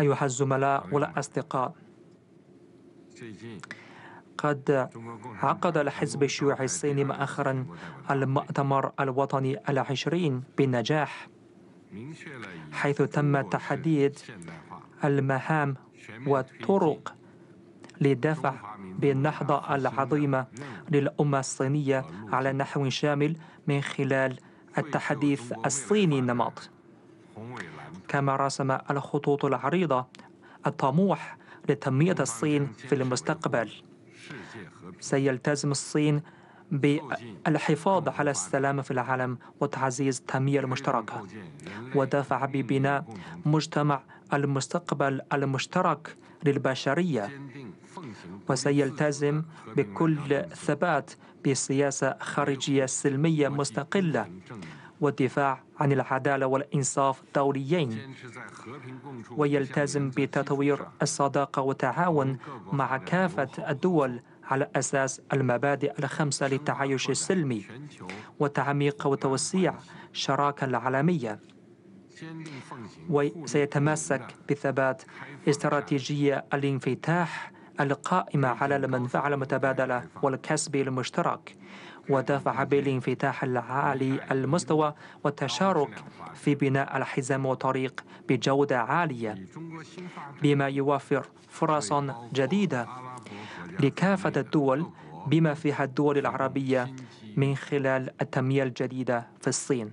أيها الزملاء والأصدقاء قد عقد الحزب الشيوعي الصيني مؤخرا المؤتمر الوطني العشرين بالنجاح حيث تم تحديد المهام والطرق للدفع بالنهضة العظيمة للأمة الصينية على نحو شامل من خلال التحديث الصيني النمط كما رسم الخطوط العريضة الطموح لتنمية الصين في المستقبل سيلتزم الصين بالحفاظ على السلام في العالم وتعزيز التنمية المشتركة ودفع ببناء مجتمع المستقبل المشترك للبشرية وسيلتزم بكل ثبات بسياسة خارجية سلمية مستقلة والدفاع عن العدالة والإنصاف دوليين ويلتزم بتطوير الصداقة والتعاون مع كافة الدول على أساس المبادئ الخمسة للتعايش السلمي وتعميق وتوسيع الشراكة العالمية وسيتمسك بثبات استراتيجية الانفتاح القائمة على المنفعة المتبادلة والكسب المشترك ودفع بالانفتاح العالي المستوى والتشارك في بناء الحزام والطريق بجودة عالية بما يوفر فرصا جديدة لكافة الدول بما فيها الدول العربية من خلال التنمية الجديدة في الصين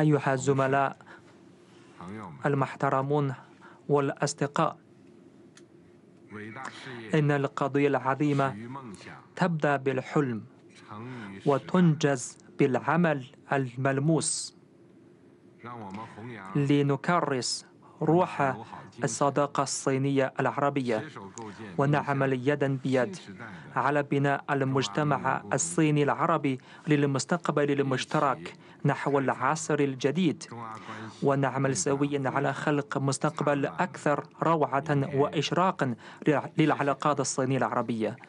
أيها الزملاء المحترمون والأصدقاء إن القضية العظيمة تبدأ بالحلم وتنجز بالعمل الملموس لنكرس روح الصداقة الصينية العربية ونعمل يدا بيد على بناء المجتمع الصيني العربي للمستقبل المشترك نحو العصر الجديد ونعمل سويا على خلق مستقبل أكثر روعة وإشراقا للعلاقات الصينية العربية